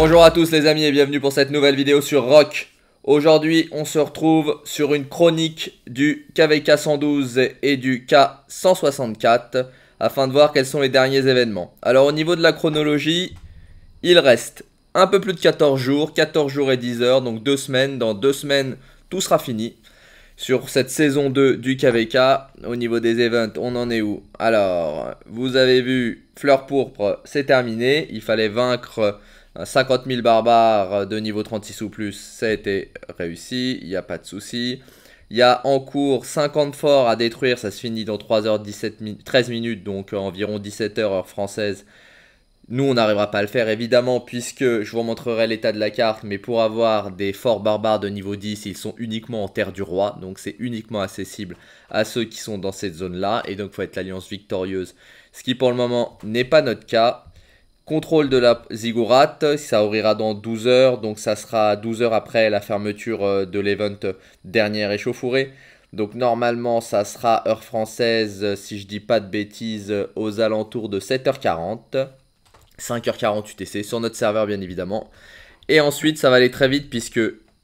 Bonjour à tous les amis et bienvenue pour cette nouvelle vidéo sur Rock. Aujourd'hui, on se retrouve sur une chronique du KVK 112 et du K164 afin de voir quels sont les derniers événements. Alors au niveau de la chronologie, il reste un peu plus de 14 jours, 14 jours et 10 heures, donc deux semaines. Dans deux semaines, tout sera fini. Sur cette saison 2 du KVK, au niveau des events, on en est où Alors, vous avez vu, Fleur Pourpre, c'est terminé. Il fallait vaincre 50 000 barbares de niveau 36 ou plus, ça a été réussi, il n'y a pas de souci. Il y a en cours 50 forts à détruire, ça se finit dans 3 h 13 minutes, donc euh, environ 17h heure française. Nous, on n'arrivera pas à le faire, évidemment, puisque je vous montrerai l'état de la carte, mais pour avoir des forts barbares de niveau 10, ils sont uniquement en terre du roi, donc c'est uniquement accessible à ceux qui sont dans cette zone-là, et donc il faut être l'alliance victorieuse, ce qui pour le moment n'est pas notre cas. Contrôle de la Ziggurat, ça ouvrira dans 12 heures, donc ça sera 12 heures après la fermeture euh, de l'event dernière échauffourée. Donc normalement, ça sera heure française, si je dis pas de bêtises, aux alentours de 7h40. 5h40 UTC sur notre serveur bien évidemment. Et ensuite, ça va aller très vite puisque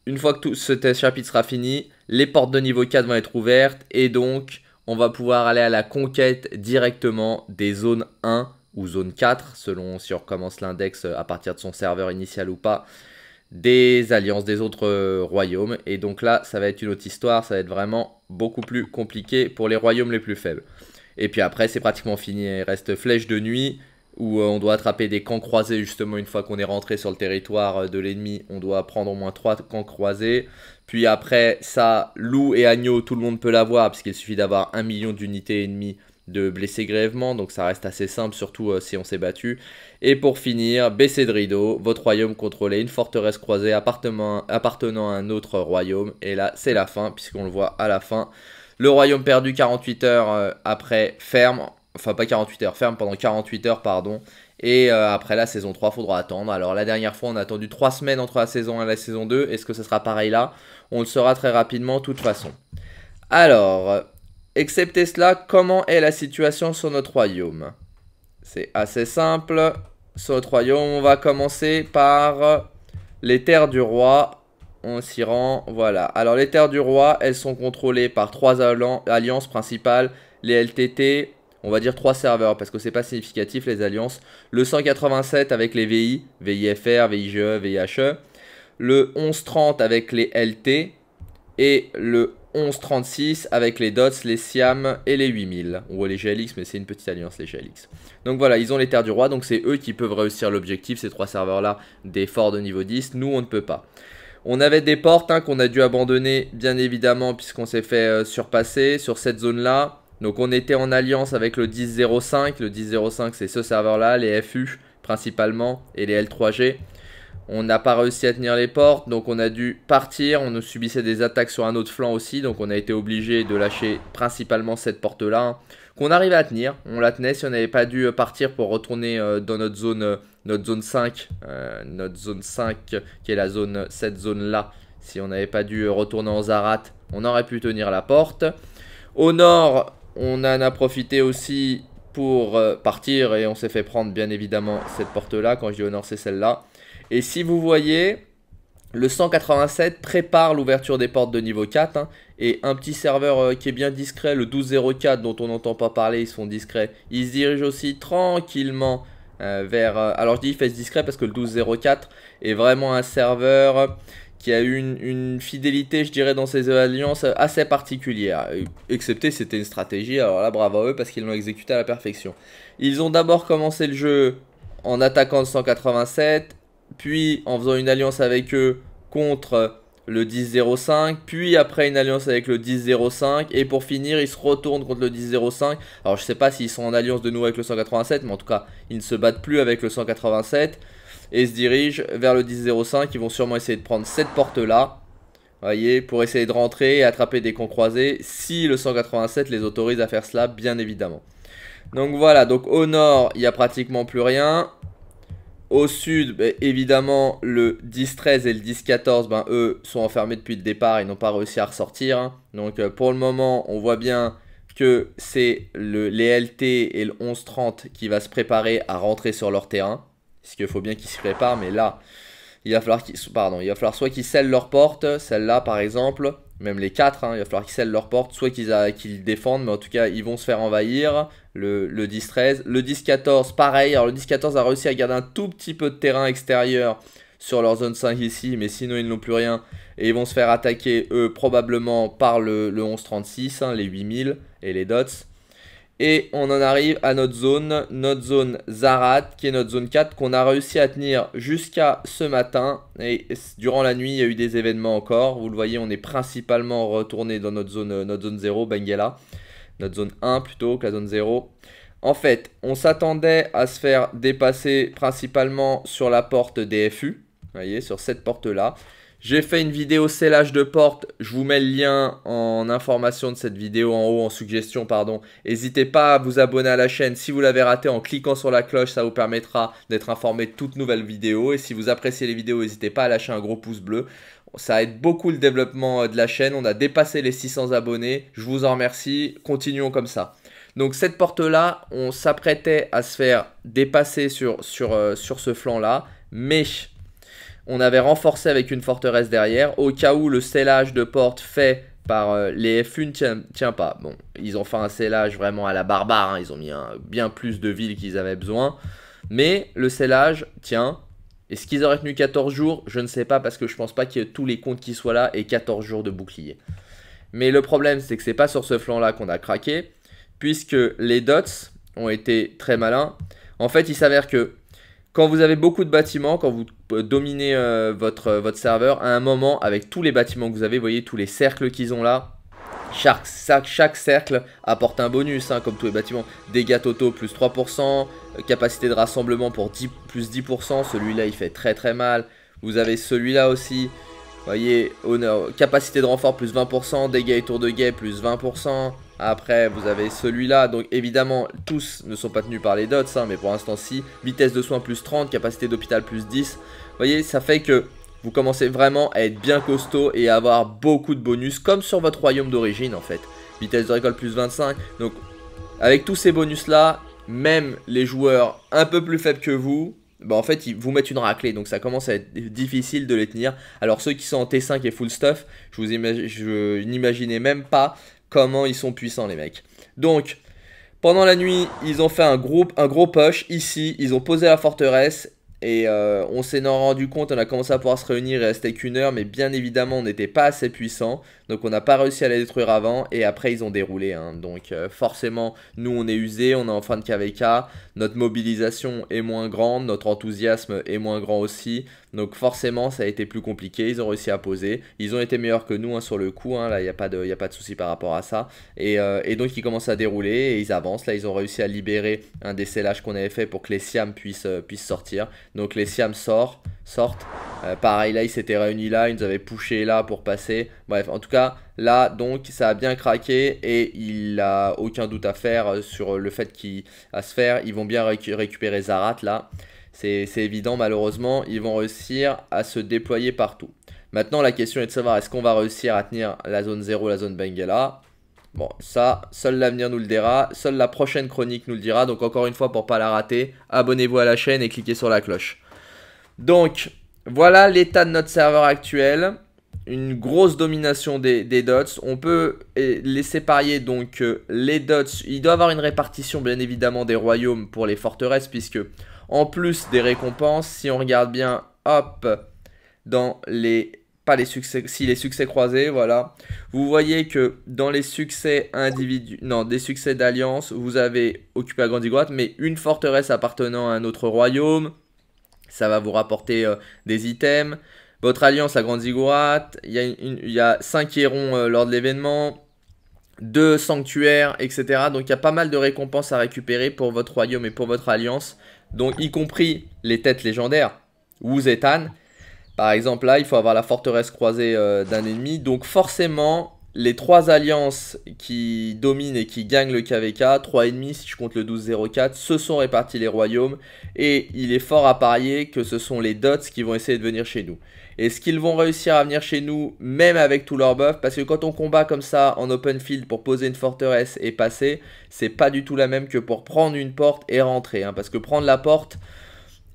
une fois que tout ce chapitre sera fini, les portes de niveau 4 vont être ouvertes et donc on va pouvoir aller à la conquête directement des zones 1 ou zone 4, selon si on recommence l'index euh, à partir de son serveur initial ou pas, des alliances des autres euh, royaumes. Et donc là, ça va être une autre histoire, ça va être vraiment beaucoup plus compliqué pour les royaumes les plus faibles. Et puis après, c'est pratiquement fini. Il reste flèche de nuit, où euh, on doit attraper des camps croisés justement une fois qu'on est rentré sur le territoire de l'ennemi. On doit prendre au moins 3 camps croisés. Puis après ça, loup et agneau, tout le monde peut l'avoir, puisqu'il suffit d'avoir un million d'unités ennemies de blesser grèvement, donc ça reste assez simple, surtout euh, si on s'est battu. Et pour finir, baisser de rideau, votre royaume contrôlé, une forteresse croisée appartenant, appartenant à un autre royaume, et là c'est la fin, puisqu'on le voit à la fin. Le royaume perdu 48 heures euh, après ferme, enfin pas 48 heures, ferme pendant 48 heures, pardon. Et euh, après la saison 3, faudra attendre. Alors la dernière fois, on a attendu 3 semaines entre la saison 1 et la saison 2. Est-ce que ce sera pareil là On le saura très rapidement, de toute façon. Alors, Excepté cela, comment est la situation sur notre royaume C'est assez simple. Sur notre royaume, on va commencer par les terres du roi. On s'y rend, voilà. Alors les terres du roi, elles sont contrôlées par trois alliances principales. Les LTT, on va dire trois serveurs parce que c'est pas significatif les alliances. Le 187 avec les VI, VIFR, VIGE, VIHE. Le 1130 avec les LT. Et le 1136 avec les dots, les SIAM et les 8000. On voit les GLX, mais c'est une petite alliance, les GLX. Donc voilà, ils ont les terres du roi, donc c'est eux qui peuvent réussir l'objectif, ces trois serveurs-là, des forts de niveau 10. Nous, on ne peut pas. On avait des portes hein, qu'on a dû abandonner, bien évidemment, puisqu'on s'est fait euh, surpasser sur cette zone-là. Donc on était en alliance avec le 1005. Le 1005, c'est ce serveur-là, les FU principalement, et les L3G. On n'a pas réussi à tenir les portes, donc on a dû partir. On subissait des attaques sur un autre flanc aussi, donc on a été obligé de lâcher principalement cette porte-là. Qu'on arrivait à tenir, on la tenait. Si on n'avait pas dû euh, partir pour retourner euh, dans notre zone, euh, notre zone 5, notre zone 5 qui est la zone, cette zone-là, si on n'avait pas dû retourner en Zarat, on aurait pu tenir la porte. Au nord, on en a profité aussi pour partir et on s'est fait prendre bien évidemment cette porte-là. Quand je dis au nord, c'est celle-là. Et si vous voyez, le 187 prépare l'ouverture des portes de niveau 4. Hein. et un petit serveur euh, qui est bien discret, le 1204 dont on n'entend pas parler, ils sont discrets. Ils se dirigent aussi tranquillement euh, vers... Euh, alors je dis faites discret parce que le 1204 est vraiment un serveur qui a eu une, une, fidélité, je dirais, dans ses alliances assez particulière. Excepté c'était une stratégie, alors là bravo à eux parce qu'ils l'ont exécuté à la perfection. Ils ont d'abord commencé le jeu en attaquant le 187 puis en faisant une alliance avec eux contre le 10-05, puis après une alliance avec le 10-05, et pour finir, ils se retournent contre le 10-05. Alors je sais pas s'ils sont en alliance de nouveau avec le 187, mais en tout cas, ils ne se battent plus avec le 187, et se dirigent vers le 10-05. Ils vont sûrement essayer de prendre cette porte-là, voyez, pour essayer de rentrer et attraper des cons croisés, si le 187 les autorise à faire cela, bien évidemment. Donc voilà, donc au nord, il n'y a pratiquement plus rien. Au sud, ben, évidemment, le 10-13 et le 10-14, ben, eux, sont enfermés depuis le départ, et n'ont pas réussi à ressortir. Donc euh, pour le moment, on voit bien que c'est les LT et le 11-30 qui va se préparer à rentrer sur leur terrain. Parce qu'il faut bien qu'ils se préparent, mais là, il va falloir, pardon, il va falloir soit qu'ils scellent leur porte, celle-là par exemple, même les 4, hein, il va falloir qu'ils scellent leur porte, soit qu'ils défendent, mais en tout cas ils vont se faire envahir, le, 10-13, le 10-14 pareil, alors le 10-14 a réussi à garder un tout petit peu de terrain extérieur sur leur zone 5 ici, mais sinon ils n'ont plus rien, et ils vont se faire attaquer eux probablement par le, 11-36, hein, les 8000 et les dots, et on en arrive à notre zone, notre zone Zarat, qui est notre zone 4, qu'on a réussi à tenir jusqu'à ce matin. Et durant la nuit, il y a eu des événements encore. Vous le voyez, on est principalement retourné dans notre zone, euh, notre zone 0, Benguela. Notre zone 1 plutôt que la zone 0. En fait, on s'attendait à se faire dépasser principalement sur la porte DFU. Vous voyez, sur cette porte-là. J'ai fait une vidéo scellage de porte, je vous mets le lien en information de cette vidéo en haut, en suggestion, pardon. N'hésitez pas à vous abonner à la chaîne si vous l'avez raté en cliquant sur la cloche, ça vous permettra d'être informé de toutes nouvelles vidéos. Et si vous appréciez les vidéos, n'hésitez pas à lâcher un gros pouce bleu. Ça aide beaucoup le développement euh, de la chaîne, on a dépassé les 600 abonnés, je vous en remercie, continuons comme ça. Donc cette porte-là, on s'apprêtait à se faire dépasser sur, sur, euh, sur ce flanc-là, mais on avait renforcé avec une forteresse derrière, au cas où le scellage de porte fait par euh, les F1 tient, tient, pas. Bon, ils ont fait un scellage vraiment à la barbare, hein. ils ont mis bien plus de villes qu'ils avaient besoin, mais le scellage tient. Est-ce qu'ils auraient tenu 14 jours Je ne sais pas parce que je pense pas que tous les comptes qui soient là aient 14 jours de bouclier. Mais le problème, c'est que c'est pas sur ce flanc-là qu'on a craqué, puisque les dots ont été très malins. En fait, il s'avère que quand vous avez beaucoup de bâtiments, quand vous dominer euh, votre, euh, votre serveur à un moment avec tous les bâtiments que vous avez, vous voyez tous les cercles qu'ils ont là. Chaque, cercle apporte un bonus, hein, comme tous les bâtiments. Dégâts totaux plus 3%, euh, capacité de rassemblement pour 10, plus 10%, celui-là il fait très très mal. Vous avez celui-là aussi, Voyez, capacité de renfort plus 20%, dégâts et tour de guet plus 20%. Après, vous avez celui-là. Donc, évidemment, tous ne sont pas tenus par les dots, hein, mais pour l'instant, si. Vitesse de soins plus 30, capacité d'hôpital plus 10. Voyez, ça fait que vous commencez vraiment à être bien costaud et à avoir beaucoup de bonus, comme sur votre royaume d'origine, en fait. Vitesse de récolte plus 25. Donc, avec tous ces bonus-là, même les joueurs un peu plus faibles que vous, bah en fait, ils vous mettent une raclée, donc ça commence à être difficile de les tenir. Alors ceux qui sont en T5 et full stuff, je vous imagine, n'imaginais même pas comment ils sont puissants les mecs. Donc pendant la nuit, ils ont fait un un gros push ici, ils ont posé la forteresse et euh, on s'est rendu compte, on a commencé à pouvoir se réunir, et rester qu'une heure, mais bien évidemment, on n'était pas assez puissant. Donc on n'a pas réussi à les détruire avant, et après ils ont déroulé. Hein. Donc euh, forcément, nous on est usé, on est en fin de KVK, notre mobilisation est moins grande, notre enthousiasme est moins grand aussi. Donc forcément, ça a été plus compliqué. Ils ont réussi à poser. Ils ont été meilleurs que nous hein, sur le coup. Hein. là, il n'y a pas de, y a pas de souci par rapport à ça. Et, euh, donc, ils commencent à dérouler et ils avancent. Là, ils ont réussi à libérer un des qu'on avait fait pour que les Siam puissent, euh, sortir. Donc, les Siam sortent. sortent. Euh, pareil, là, ils s'étaient réunis là. Ils nous avaient poussé là pour passer. Bref, en tout cas, Là, donc, ça a bien craqué et il n'a aucun doute à faire sur le fait qu'à se faire, ils vont bien récupérer Zarat là c'est évident malheureusement, ils vont réussir à se déployer partout. Maintenant la question est de savoir est-ce qu'on va réussir à tenir la zone 0, la zone bengala? Bon, ça, seul l'avenir nous le dira, seule la prochaine chronique nous le dira. Donc encore une fois, pour pas la rater, abonnez-vous à la chaîne et cliquez sur la cloche. Donc, voilà l'état de notre serveur actuel. Une grosse domination des, des dots. On peut eh, les séparer donc euh, les dots. Il doit avoir une répartition bien évidemment des royaumes pour les forteresses puisque en plus des récompenses, si on regarde bien, hop, dans les pas les succès, si les succès croisés, voilà. Vous voyez que dans les succès individu, non, des succès d'alliance, vous avez occupé la Grande mais une forteresse appartenant à un autre royaume, ça va vous rapporter euh, des items. Votre alliance à Grande il y, a 5 hérons euh, lors de l'événement, deux sanctuaires, etc. Donc il y a pas mal de récompenses à récupérer pour votre royaume et pour votre alliance. Donc, y compris les têtes légendaires, Wu Zetan. Par exemple, là, il faut avoir la forteresse croisée euh, d'un ennemi. Donc, forcément, les trois alliances qui dominent et qui gagnent le KVK, 3 ennemis si je compte le 12-04, se sont répartis les royaumes. Et il est fort à parier que ce sont les Dots qui vont essayer de venir chez nous. Est-ce qu'ils vont réussir à venir chez nous, même avec tout leur buffs Parce que quand on combat comme ça en open field pour poser une forteresse et passer, c'est pas du tout la même que pour prendre une porte et rentrer. Hein. parce que prendre la porte,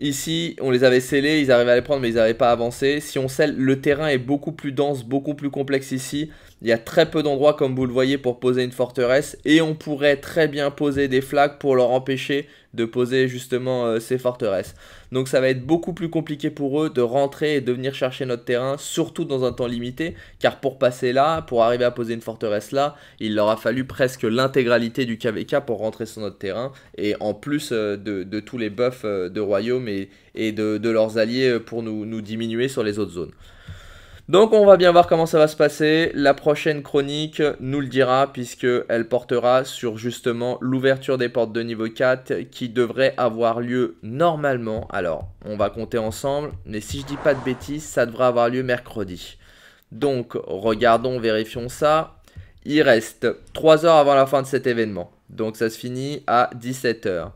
ici, on les avait scellés, ils arrivaient à les prendre, mais ils n'avaient pas avancé. Si on scelle, le terrain est beaucoup plus dense, beaucoup plus complexe ici. Il y a très peu d'endroits, comme vous le voyez, pour poser une forteresse. Et on pourrait très bien poser des flaques pour leur empêcher de poser justement ces euh, forteresses. Donc ça va être beaucoup plus compliqué pour eux de rentrer et de venir chercher notre terrain, surtout dans un temps limité, car pour passer là, pour arriver à poser une forteresse là, il leur a fallu presque l'intégralité du KVK pour rentrer sur notre terrain, et en plus euh, de, tous les buffs euh, de royaume et, de, leurs alliés pour nous diminuer sur les autres zones. Donc on va bien voir comment ça va se passer. La prochaine chronique nous le dira puisqu'elle portera sur justement l'ouverture des portes de niveau 4 qui devrait avoir lieu normalement. Alors on va compter ensemble, mais si je dis pas de bêtises, ça devrait avoir lieu mercredi. Donc regardons, vérifions ça. Il reste 3 heures avant la fin de cet événement. Donc ça se finit à 17h.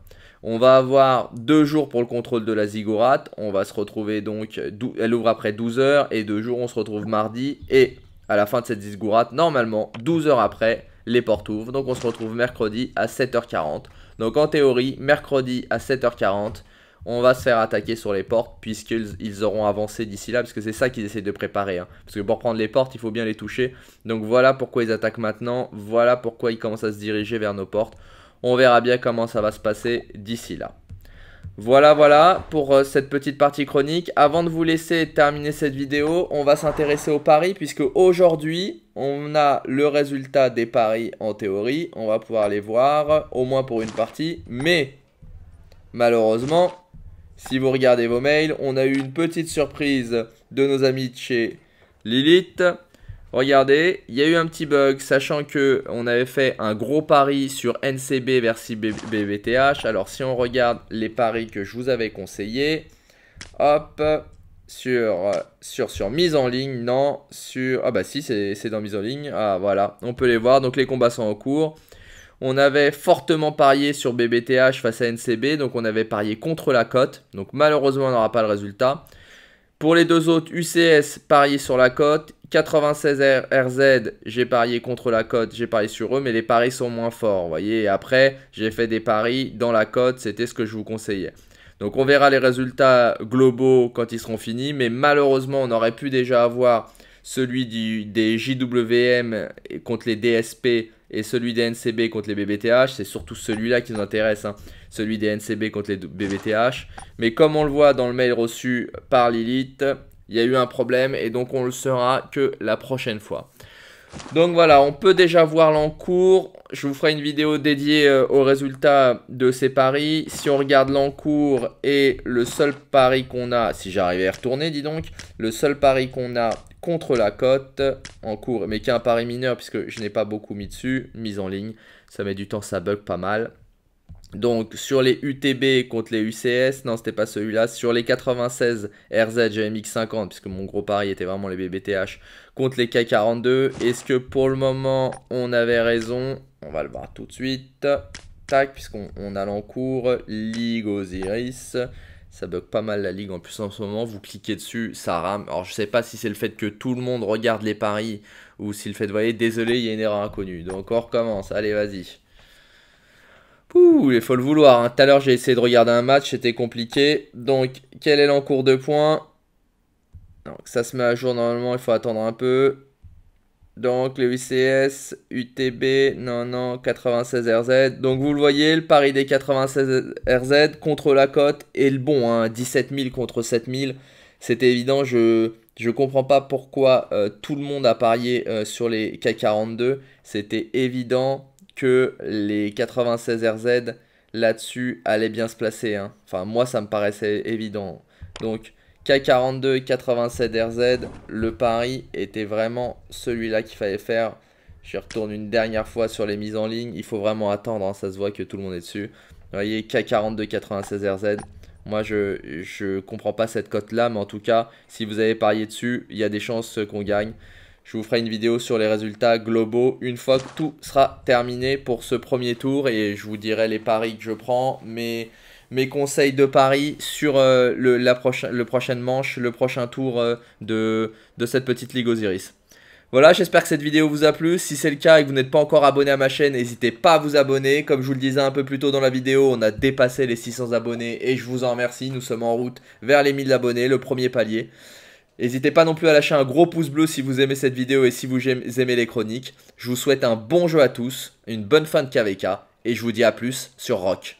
On va avoir deux jours pour le contrôle de la ziggurat. On va se retrouver donc, elle ouvre après 12 heures et deux jours, on se retrouve mardi. Et à la fin de cette ziggurat, normalement, 12 heures après, les portes ouvrent. Donc on se retrouve mercredi à 7h40. Donc en théorie, mercredi à 7h40, on va se faire attaquer sur les portes puisqu'ils auront avancé d'ici là, parce que c'est ça qu'ils essaient de préparer. Hein. Parce que pour prendre les portes, il faut bien les toucher. Donc voilà pourquoi ils attaquent maintenant, voilà pourquoi ils commencent à se diriger vers nos portes. On verra bien comment ça va se passer d'ici là. Voilà, voilà pour euh, cette petite partie chronique. Avant de vous laisser terminer cette vidéo, on va s'intéresser aux paris puisque aujourd'hui, on a le résultat des paris en théorie. On va pouvoir les voir, au moins pour une partie. Mais, malheureusement, si vous regardez vos mails, on a eu une petite surprise de nos amis de chez Lilith Regardez, il y a eu un petit bug, sachant que on avait fait un gros pari sur NCB versus BBTH. Alors si on regarde les paris que je vous avais conseillés, hop, sur, sur, sur mise en ligne, non, sur... Ah bah si, c'est dans mise en ligne, ah voilà, on peut les voir, donc les combats sont en cours. On avait fortement parié sur BBTH face à NCB, donc on avait parié contre la cote, donc malheureusement on n'aura pas le résultat. Pour les deux autres, UCS, parié sur la cote. 96 RZ, j'ai parié contre la cote, j'ai parié sur eux, mais les paris sont moins forts. Vous voyez, après, j'ai fait des paris dans la cote, c'était ce que je vous conseillais. Donc on verra les résultats globaux quand ils seront finis, mais malheureusement, on aurait pu déjà avoir celui des JWM contre les DSP et celui des NCB contre les BBTH. C'est surtout celui-là qui nous intéresse. Hein celui des NCB contre les BBTH. Mais comme on le voit dans le mail reçu par Lilith, il y a eu un problème et donc on le saura que la prochaine fois. Donc voilà, on peut déjà voir l'encours. Je vous ferai une vidéo dédiée euh, aux résultats de ces paris. Si on regarde l'encours et le seul pari qu'on a, si j'arrivais à retourner, dis donc, le seul pari qu'on a contre la cote en cours, mais qui est un pari mineur puisque je n'ai pas beaucoup mis dessus, mise en ligne, ça met du temps, ça bug pas mal. Donc sur les UTB contre les UCS, non c'était pas celui-là, sur les 96 RZ 50, puisque mon gros pari était vraiment les BBTH, contre les K42, est-ce que pour le moment on avait raison On va le voir tout de suite, tac, puisqu'on a l'encours, Ligue Osiris, ça bug pas mal la ligue en plus en ce moment. Vous cliquez dessus, ça rame. Alors je sais pas si c'est le fait que tout le monde regarde les paris ou si le fait vous voyez, désolé, il y a une erreur inconnue. Donc on recommence. Allez, vas-y. Ouh, il faut le vouloir. Hein. Tout à l'heure, j'ai essayé de regarder un match, c'était compliqué. Donc, quel est l'encours de points Donc, ça se met à jour normalement, il faut attendre un peu. Donc, le UCS, UTB, non, non, 96RZ. Donc, vous le voyez, le pari des 96RZ contre la cote est le bon. 17 hein. 000 contre 7 000. C'était évident, je ne comprends pas pourquoi euh, tout le monde a parié euh, sur les K42. C'était évident que les 96 RZ là-dessus allaient bien se placer. Hein. Enfin, moi, ça me paraissait évident. Donc, K42, 87 RZ, le pari était vraiment celui-là qu'il fallait faire. Je retourne une dernière fois sur les mises en ligne. Il faut vraiment attendre, hein. ça se voit que tout le monde est dessus. Vous voyez, K42, 96 RZ. Moi, je comprends pas cette cote-là, mais en tout cas, si vous avez parié dessus, il y a des chances qu'on gagne. Je vous ferai une vidéo sur les résultats globaux une fois que tout sera terminé pour ce premier tour et je vous dirai les paris que je prends, mes, mes conseils de paris sur euh, le, la le manche, le prochain tour euh, de, de cette petite ligue Osiris. Voilà, j'espère que cette vidéo vous a plu. Si c'est le cas et que vous n'êtes pas encore abonné à ma chaîne, n'hésitez pas à vous abonner. Comme je vous le disais un peu plus tôt dans la vidéo, on a dépassé les 600 abonnés et je vous en remercie. Nous sommes en route vers les 1000 abonnés, le premier palier. N'hésitez pas non plus à lâcher un gros pouce bleu si vous aimez cette vidéo et si vous aimez les chroniques. Je vous souhaite un bon jeu à tous, une bonne fin de KVK, et je vous dis à plus sur Rock.